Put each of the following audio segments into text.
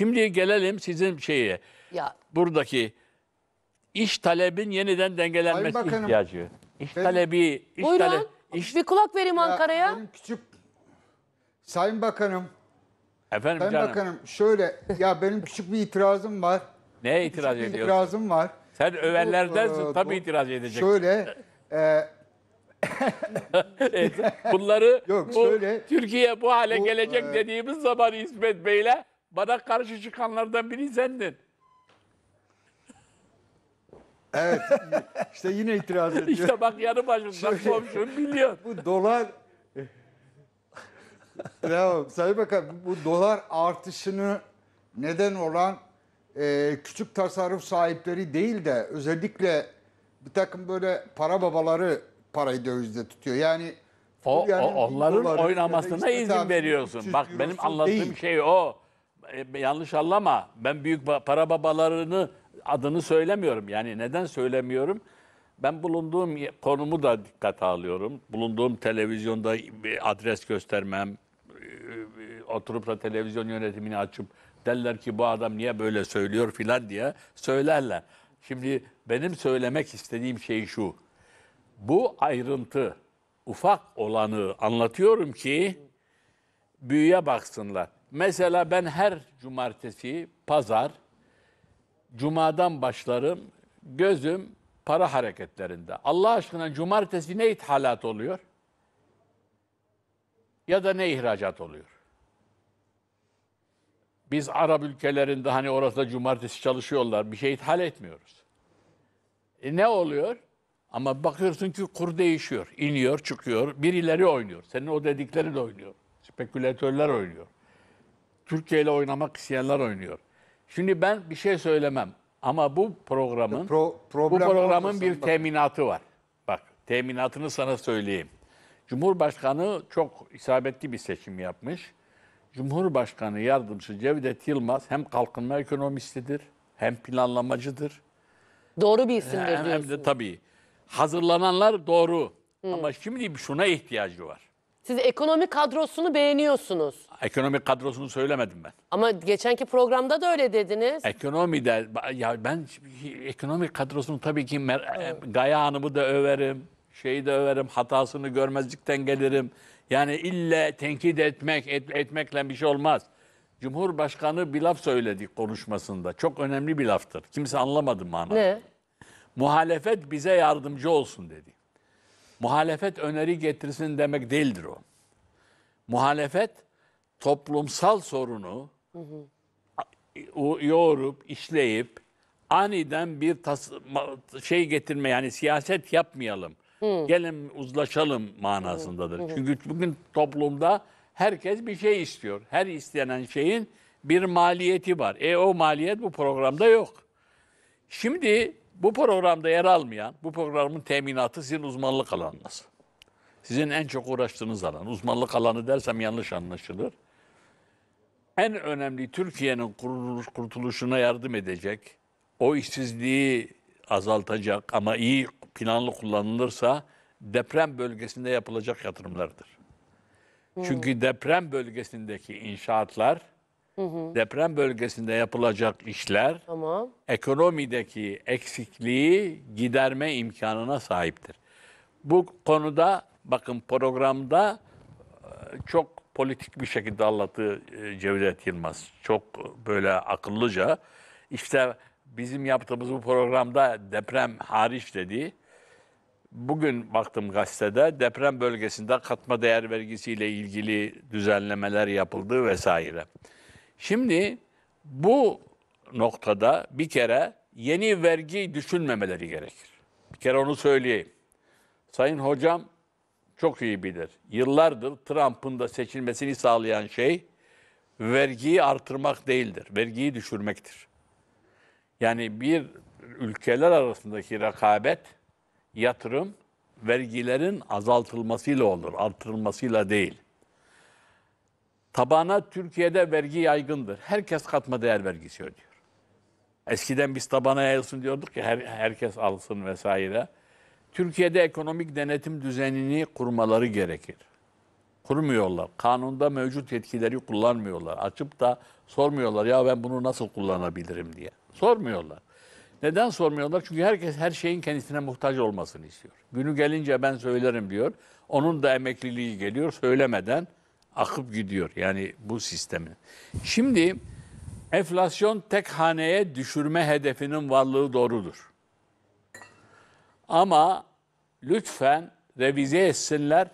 Şimdi gelelim sizin şeye. Ya. Buradaki iş talebin yeniden dengelenmesi Bakanım, ihtiyacı. İş benim- talebi, iş Buyurun. talebi. Iş... Bir kulak vereyim Ankara'ya. Benim küçük Sayın Bakanım, Efendim Sayın canım. Bakanım şöyle ya benim küçük bir itirazım var. Ne itiraz Küçük ediyorsun? itirazım var. Sen övenlerdensin Ee, tabii bu- itiraz edeceksin. Şöyle e, Bunları Yok, bu şöyle- Türkiye bu hale Bu, gelecek e, dediğimiz zaman İsmet Bey'le bana karşı çıkanlardan biri sendin. Evet. işte yine itiraz ediyor. İşte bak yanı başımda Şöyle- komşum biliyor. Bu dolar Bravo. Sayın Bakan bu dolar artışını neden olan e, küçük tasarruf sahipleri değil de özellikle bir takım böyle para babaları parayı dövizde tutuyor. Yani O, o- onların oynamasına işte izin veriyorsun. Bak benim eurosu anlattığım değil. şey o. E, yanlış anlama. Ben büyük para babalarını adını söylemiyorum. Yani neden söylemiyorum? Ben bulunduğum konumu da dikkate alıyorum. Bulunduğum televizyonda adres göstermem, e, e, oturup da televizyon yönetimini açıp derler ki bu adam niye böyle söylüyor filan diye söylerler. Şimdi benim söylemek istediğim şey şu. Bu ayrıntı ufak olanı anlatıyorum ki büyüye baksınlar. Mesela ben her cumartesi, pazar, cumadan başlarım. Gözüm para hareketlerinde. Allah aşkına cumartesi ne ithalat oluyor? Ya da ne ihracat oluyor? Biz Arap ülkelerinde hani orası da cumartesi çalışıyorlar. Bir şey ithal etmiyoruz. E ne oluyor? Ama bakıyorsun ki kur değişiyor. iniyor, çıkıyor. Birileri oynuyor. Senin o dediklerin oynuyor. Spekülatörler oynuyor. Türkiye ile oynamak isteyenler oynuyor. Şimdi ben bir şey söylemem ama bu programın Pro, bu programın bir bak. teminatı var. Bak teminatını sana söyleyeyim. Cumhurbaşkanı çok isabetli bir seçim yapmış. Cumhurbaşkanı yardımcısı Cevdet Yılmaz hem kalkınma ekonomistidir hem planlamacıdır. Doğru bir isimdir hem, Hem de tabii. Hazırlananlar doğru. Hı. Ama şimdi şuna ihtiyacı var. Siz ekonomik kadrosunu beğeniyorsunuz. Ekonomik kadrosunu söylemedim ben. Ama geçenki programda da öyle dediniz. Ekonomide ya ben ekonomik kadrosunu tabii ki Mer- e, Gaya Hanım'ı da överim. Şeyi de överim. Hatasını görmezlikten gelirim. Yani ille tenkit etmek et, etmekle bir şey olmaz. Cumhurbaşkanı bir laf söyledi konuşmasında. Çok önemli bir laftır. Kimse anlamadı manasını. Ne? Muhalefet bize yardımcı olsun dedi muhalefet öneri getirsin demek değildir o. Muhalefet toplumsal sorunu hı hı. yoğurup, işleyip aniden bir tas şey getirme yani siyaset yapmayalım. Hı. Gelin uzlaşalım manasındadır. Hı hı. Çünkü bugün toplumda herkes bir şey istiyor. Her istenen şeyin bir maliyeti var. E o maliyet bu programda yok. Şimdi bu programda yer almayan, bu programın teminatı sizin uzmanlık alanınız. Sizin en çok uğraştığınız alan. Uzmanlık alanı dersem yanlış anlaşılır. En önemli Türkiye'nin kurtuluşuna yardım edecek, o işsizliği azaltacak ama iyi planlı kullanılırsa deprem bölgesinde yapılacak yatırımlardır. Çünkü deprem bölgesindeki inşaatlar hı. deprem bölgesinde yapılacak işler Tamam. ekonomideki eksikliği giderme imkanına sahiptir. Bu konuda bakın programda e, çok politik bir şekilde anlattı e, Cevdet Yılmaz. Çok böyle akıllıca. İşte bizim yaptığımız bu programda deprem hariç dedi Bugün baktım gazetede deprem bölgesinde katma değer vergisiyle ilgili düzenlemeler yapıldı vesaire. Şimdi bu noktada bir kere yeni vergi düşünmemeleri gerekir. Bir kere onu söyleyeyim. Sayın hocam çok iyi bilir. Yıllardır Trump'ın da seçilmesini sağlayan şey vergiyi artırmak değildir. Vergiyi düşürmektir. Yani bir ülkeler arasındaki rekabet, yatırım vergilerin azaltılmasıyla olur, artırılmasıyla değil. Tabana Türkiye'de vergi yaygındır. Herkes katma değer vergisi ödüyor. Eskiden biz tabana yayılsın diyorduk ki her, herkes alsın vesaire. Türkiye'de ekonomik denetim düzenini kurmaları gerekir. Kurmuyorlar. Kanunda mevcut yetkileri kullanmıyorlar. Açıp da sormuyorlar ya ben bunu nasıl kullanabilirim diye. Sormuyorlar. Neden sormuyorlar? Çünkü herkes her şeyin kendisine muhtaç olmasını istiyor. Günü gelince ben söylerim diyor. Onun da emekliliği geliyor söylemeden akıp gidiyor. Yani bu sistemin. Şimdi enflasyon tek haneye düşürme hedefinin varlığı doğrudur. Ama lütfen revize etsinler.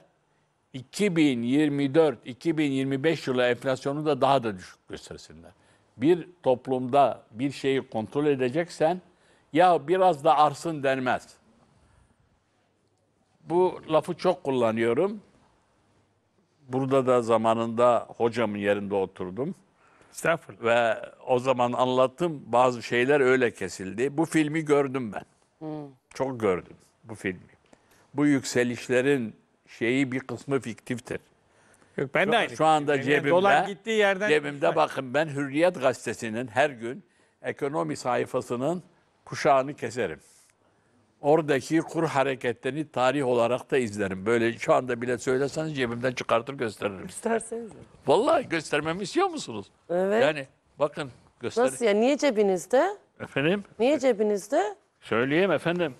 2024-2025 yılı enflasyonu da daha da düşük göstersinler. Bir toplumda bir şeyi kontrol edeceksen ya biraz da arsın denmez. Bu lafı çok kullanıyorum burada da zamanında hocamın yerinde oturdum. Estağfurullah. Ve o zaman anlattım bazı şeyler öyle kesildi. Bu filmi gördüm ben. Hmm. Çok gördüm bu filmi. Bu yükselişlerin şeyi bir kısmı fiktiftir. Yok ben de aynı. Şu anda cebimde gittiği yerden cebimde bakın ben Hürriyet gazetesinin her gün ekonomi sayfasının kuşağını keserim oradaki kur hareketlerini tarih olarak da izlerim. Böyle şu anda bile söyleseniz cebimden çıkartır gösteririm. İsterseniz. Vallahi göstermemi istiyor musunuz? Evet. Yani bakın göster. Nasıl ya? Niye cebinizde? Efendim? Niye cebinizde? Söyleyeyim efendim.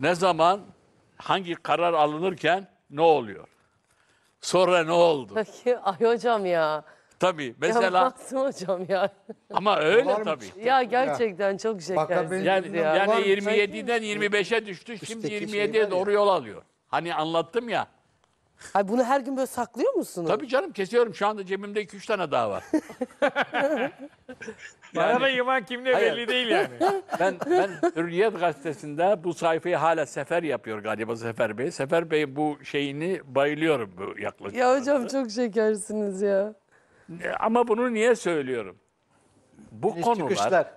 Ne zaman hangi karar alınırken ne oluyor? Sonra ne oldu? ay hocam ya. Tabii mesela Yapmazsın hocam ya. ama öyle Var tabii. Ya gerçekten çok şekersin Yani, şey ya. yani 27'den 25'e düştü şimdi Üstteki 27'ye doğru yol alıyor. Hani anlattım ya. Ay bunu her gün böyle saklıyor musunuz? Tabii canım kesiyorum şu anda cebimde 2-3 tane daha var. Bana da yılan kimde Hayır. belli değil yani. Ben, ben Hürriyet gazetesinde bu sayfayı hala Sefer yapıyor galiba Sefer Bey. Sefer Bey bu şeyini bayılıyorum bu yaklaşımına. Ya hocam çok şekersiniz ya. Ama bunu niye söylüyorum? Bu İniş konular, çıkışlar.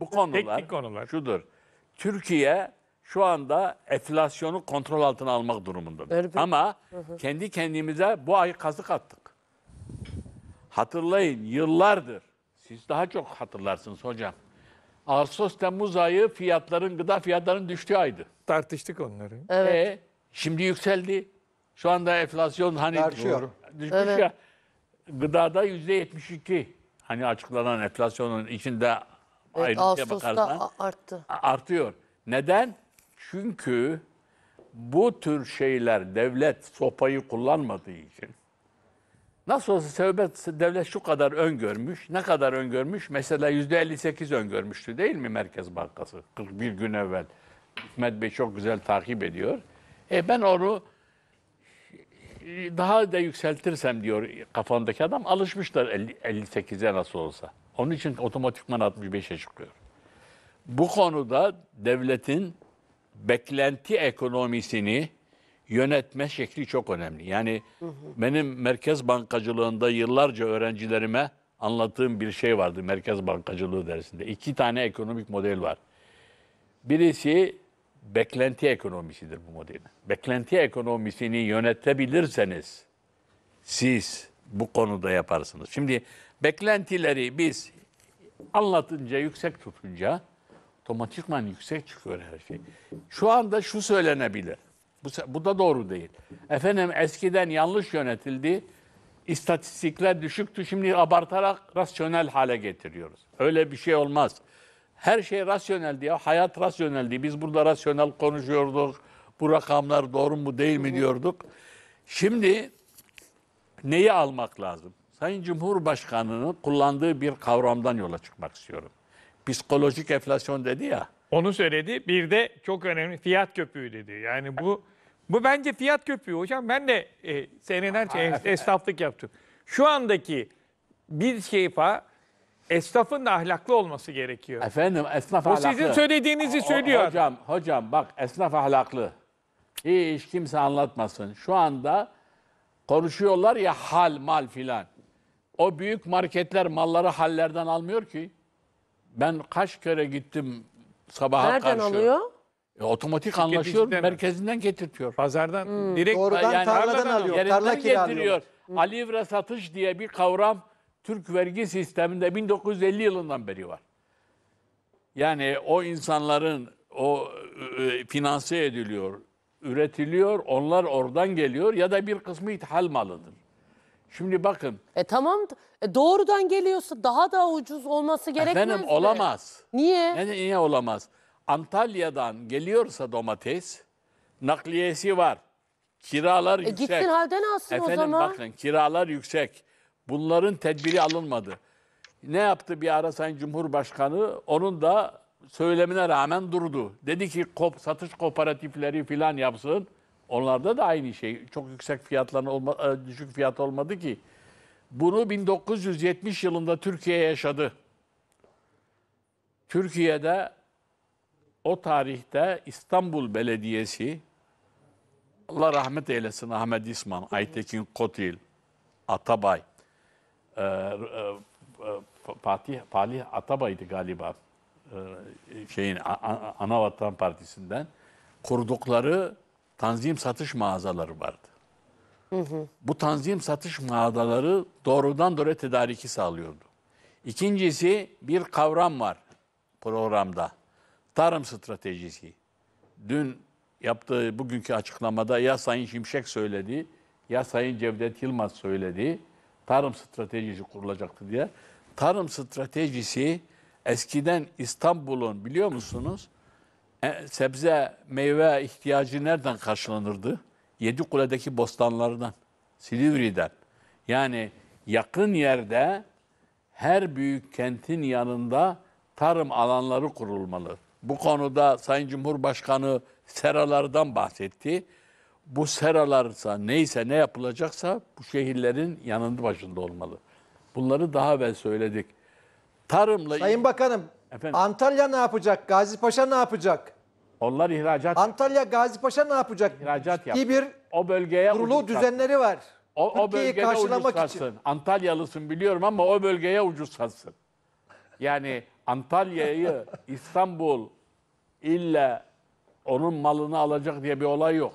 bu konular, Teknik konular. şudur. Türkiye şu anda enflasyonu kontrol altına almak durumundadır. Elbette. Ama kendi kendimize bu ay kazık attık. Hatırlayın yıllardır, siz daha çok hatırlarsınız hocam. Ağustos-Temmuz ayı fiyatların, gıda fiyatlarının düştüğü aydı. Tartıştık onları. Evet. E, şimdi yükseldi. Şu anda enflasyon hani Tartışıyor. düşmüş ya gıdada %72. Hani açıklanan enflasyonun içinde evet, ayrıntıya bakarsan arttı. artıyor. Neden? Çünkü bu tür şeyler devlet sopayı kullanmadığı için nasıl olsa sebebet, devlet şu kadar öngörmüş. Ne kadar öngörmüş? Mesela yüzde %58 öngörmüştü değil mi Merkez Bankası? 41 gün evvel. Hikmet Bey çok güzel takip ediyor. E ben onu e, daha da yükseltirsem diyor kafandaki adam alışmışlar 58'e nasıl olsa. Onun için otomatikman 65'e çıkıyor. Bu konuda devletin beklenti ekonomisini yönetme şekli çok önemli. Yani hı hı. benim merkez bankacılığında yıllarca öğrencilerime anlattığım bir şey vardı merkez bankacılığı dersinde. İki tane ekonomik model var. Birisi beklenti ekonomisidir bu model. Beklenti ekonomisini yönetebilirseniz siz bu konuda yaparsınız. Şimdi beklentileri biz anlatınca, yüksek tutunca otomatikman yüksek çıkıyor her şey. Şu anda şu söylenebilir. Bu, bu da doğru değil. Efendim eskiden yanlış yönetildi. İstatistikler düşüktü. Şimdi abartarak rasyonel hale getiriyoruz. Öyle bir şey olmaz her şey rasyoneldi ya hayat rasyoneldi Biz burada rasyonel konuşuyorduk. Bu rakamlar doğru mu değil mi diyorduk. Şimdi neyi almak lazım? Sayın Cumhurbaşkanı'nın kullandığı bir kavramdan yola çıkmak istiyorum. Psikolojik enflasyon dedi ya. Onu söyledi. Bir de çok önemli fiyat köpüğü dedi. Yani bu bu bence fiyat köpüğü hocam. Ben de e, senelerce şey, esnaflık yaptım. Şu andaki bir şeyfa Esnafın da ahlaklı olması gerekiyor. Efendim esnaf Bu ahlaklı. sizin söylediğinizi O- söylüyor. Hocam, hocam bak esnaf ahlaklı. Hiç kimse anlatmasın. Şu anda konuşuyorlar ya hal mal filan. O büyük marketler malları hallerden almıyor ki. Ben kaç kere gittim sabaha Nereden karşı. alıyor? E, otomatik anlaşıyor. Merkezinden getirtiyor. Pazardan hmm. direkt Doğrudan tarladan tarladan alıyor. alıyor. Tarla getiriyor. Alivre satış diye bir kavram Türk vergi sisteminde 1950 yılından beri var. Yani o insanların o e, e, finanse ediliyor, üretiliyor, onlar oradan geliyor ya da bir kısmı ithal malıdır. Şimdi bakın. E tamam e doğrudan geliyorsa daha da ucuz olması gerekmez Efendim mi? olamaz. Niye? Yani niye olamaz? Antalya'dan geliyorsa domates nakliyesi var. Kiralar E yüksek. gitsin halden alsın o Efendim zaman. bakın kiralar yüksek. Bunların tedbiri alınmadı. Ne yaptı bir ara Sayın Cumhurbaşkanı? Onun da söylemine rağmen durdu. Dedi ki kop, satış kooperatifleri filan yapsın. Onlarda da aynı şey. Çok yüksek fiyatların olma, e, düşük fiyat olmadı ki. Bunu 1970 yılında Türkiye yaşadı. Türkiye'de o tarihte İstanbul Belediyesi Allah rahmet eylesin Ahmet İsman, Aytekin Kotil, Atabay, ee, e, e, Fatih Palih Atabay'dı galiba e, şeyin anavatan Partisi'nden kurdukları tanzim satış mağazaları vardı. Hı hı. Bu tanzim satış mağazaları doğrudan doğruya tedariki sağlıyordu. İkincisi bir kavram var programda. Tarım stratejisi. Dün yaptığı bugünkü açıklamada ya Sayın Şimşek söyledi ya Sayın Cevdet Yılmaz söyledi tarım stratejisi kurulacaktı diye. Tarım stratejisi eskiden İstanbul'un biliyor musunuz e, sebze meyve ihtiyacı nereden karşılanırdı? Yedikule'deki bostanlardan, Silivri'den. Yani yakın yerde her büyük kentin yanında tarım alanları kurulmalı. Bu konuda Sayın Cumhurbaşkanı seralardan bahsetti bu seralarsa neyse ne yapılacaksa bu şehirlerin yanında başında olmalı. Bunları daha evvel söyledik. Tarımla Sayın Bakanım, Efendim? Antalya ne yapacak? Gazi Paşa ne yapacak? Onlar ihracat Antalya Gazi Paşa ne yapacak? İhracat yap. İyi bir o bölgeye kurulu düzenleri var. O, o Türkiye'yi karşılamak için. Antalyalısın biliyorum ama o bölgeye ucuz satsın. Yani Antalya'yı İstanbul illa onun malını alacak diye bir olay yok.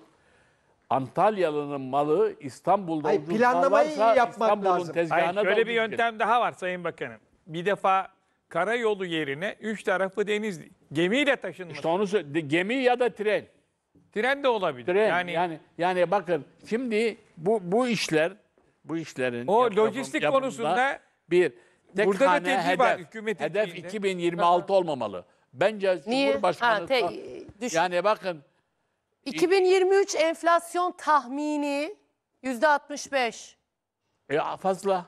Antalyalı'nın malı İstanbul'da Hayır, planlamayı varsa yapmak İstanbul'un lazım. tezgahına Hayır, şöyle bir ucuz gelir. yöntem daha var Sayın Bakanım. Bir defa karayolu yerine üç tarafı deniz gemiyle taşınması. İşte onu sö- gemi ya da tren. Tren de olabilir. Tren. Yani, Yani, yani bakın şimdi bu bu işler bu işlerin O yapımı- lojistik konusunda bir tek burada da tane tepki hedef, var hükümet hedef etkiğinde. 2026 olmamalı. Bence Niye? Cumhurbaşkanı Ha, te- düş- yani bakın 2023 enflasyon tahmini yüzde 65. E, fazla.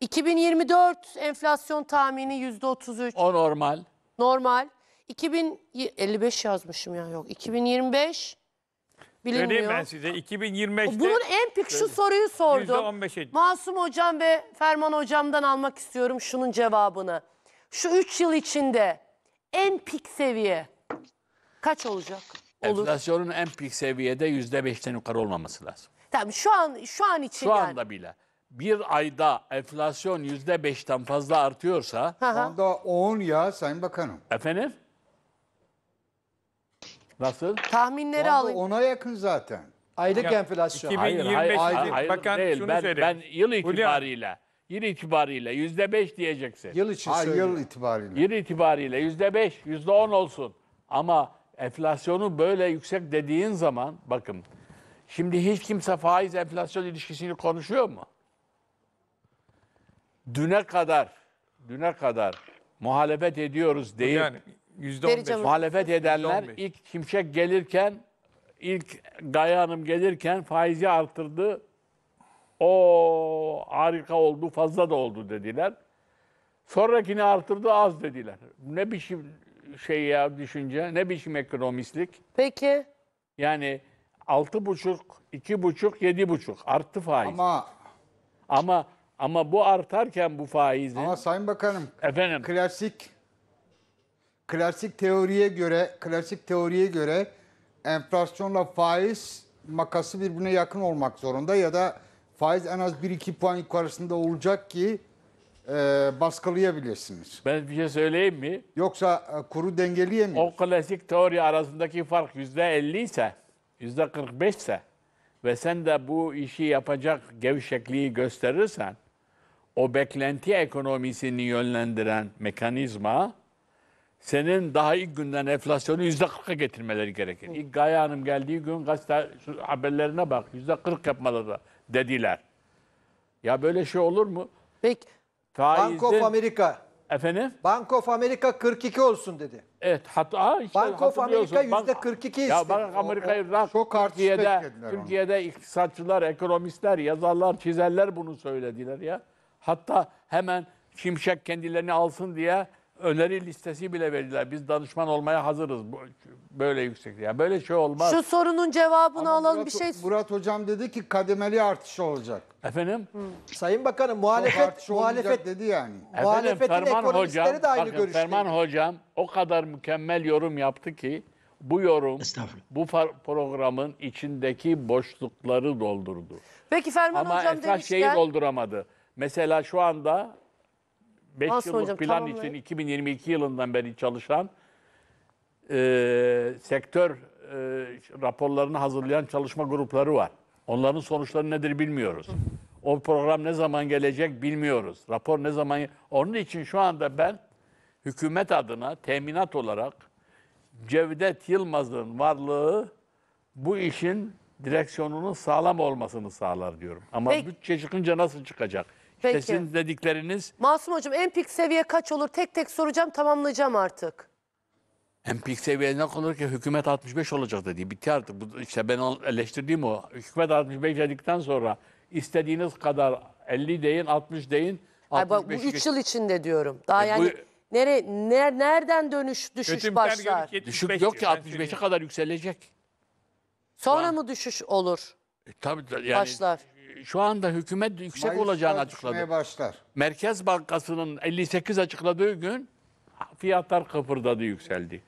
2024 enflasyon tahmini yüzde 33. O normal. Normal. 2055 yazmışım ya yok. 2025 bilinmiyor. Söyleyeyim ben size 2025'te... Bunun en pik şu soruyu sordum. %15'e. Masum Hocam ve Ferman Hocam'dan almak istiyorum şunun cevabını. Şu 3 yıl içinde en pik seviye kaç olacak? Olur. Enflasyonun en pik seviyede yüzde beşten yukarı olmaması lazım. Tamam şu an şu an için Şu yani. anda bile bir ayda enflasyon yüzde beşten fazla artıyorsa Hı Şu anda 10 ya Sayın Bakanım. efendim nasıl? Tahminleri Şu anda alayım. 10'a yakın zaten. Aylık Ya, enflasyon. 2025. Hayır, hayır, hayır, bakan değil. şunu ben, söylüyor. ben yıl itibariyle yıl itibariyle yüzde beş diyeceksin. Yıl için Ay, söylüyorum. yıl itibariyle. Yıl itibariyle yüzde beş, yüzde on olsun. Ama enflasyonu böyle yüksek dediğin zaman bakın şimdi hiç kimse faiz enflasyon ilişkisini konuşuyor mu? Düne kadar düne kadar muhalefet ediyoruz değil. yani %15 muhalefet edenler %15. ilk kimşek gelirken ilk Gaya Hanım gelirken faizi arttırdı. O harika oldu, fazla da oldu dediler. Sonrakini arttırdı az dediler. Ne biçim şey ya düşünce. Ne biçim ekonomistlik? Peki. Yani altı buçuk, iki buçuk, yedi buçuk arttı faiz. Ama ama ama bu artarken bu faizin ama Sayın Bakanım efendim klasik klasik teoriye göre klasik teoriye göre enflasyonla faiz makası birbirine yakın olmak zorunda ya da faiz en az 1-2 puan yukarısında olacak ki e, baskılayabilirsiniz. Ben bir şey söyleyeyim mi? Yoksa e, kuru dengeleyemiyoruz. O klasik teori arasındaki fark yüzde elli ise, yüzde kırk ise ve sen de bu işi yapacak gevşekliği gösterirsen, o beklenti ekonomisini yönlendiren mekanizma senin daha ilk günden enflasyonu yüzde kırka getirmeleri gerekir. İlk Gaye Hanım geldiği gün gazete haberlerine bak yüzde kırk yapmaları dediler. Ya böyle şey olur mu? Peki faizin... Bank of America. Efendim? Bank of America 42 olsun dedi. Evet hatta işte Bank of America yüzde 42 istedi. Ya Bank Amerika'yı rak çok Türkiye'de, Türkiye'de iktisatçılar, ekonomistler, yazarlar, çizerler bunu söylediler ya. Hatta hemen Şimşek kendilerini alsın diye öneri listesi bile verdiler. Biz danışman olmaya hazırız. Böyle yüksekte. Yani böyle şey olmaz. Şu sorunun cevabını Ama alalım Murat, bir şey. Murat Hocam dedi ki kademeli artış olacak. Efendim? Hı. Sayın Bakanım muhalefet muhalefet dedi yani. Efendim, muhalefetin Ferman hocam, de aynı bakın, Ferman Hocam o kadar mükemmel yorum yaptı ki bu yorum bu programın içindeki boşlukları doldurdu. Peki Ferman Ama Hocam demişken. Ama esas şeyi dolduramadı. Mesela şu anda 5 Aslı yıllık hocam, plan için 2022 yılından beri çalışan e, sektör e, raporlarını hazırlayan çalışma grupları var. Onların sonuçları nedir bilmiyoruz. O program ne zaman gelecek bilmiyoruz. Rapor ne zaman... Onun için şu anda ben hükümet adına teminat olarak Cevdet Yılmaz'ın varlığı bu işin direksiyonunun sağlam olmasını sağlar diyorum. Ama Peki. bütçe çıkınca nasıl çıkacak? Peki. Sizin dedikleriniz Masum hocam en pik seviye kaç olur? Tek tek soracağım tamamlayacağım artık. En pik seviye ne olur ki hükümet 65 olacak dedi. Bitti artık. İşte ben eleştirdiğim o. Hükümet 65 dedikten sonra istediğiniz kadar 50 deyin, 60 deyin. Ay, bu 65 üç yıl içinde diyorum. Daha E, bu- yani nere, ner- nereden dönüş düşüş Kötü başlar? başlar? Düşük yok ki 65'e kadar yükselecek. Sonra mı düşüş olur? E, tabii yani başlar? şu anda hükümet yüksek Mayıs'ta olacağını açıkladı. başlar. Merkez Bankası'nın 58 açıkladığı gün fiyatlar kıpırdadı yükseldi.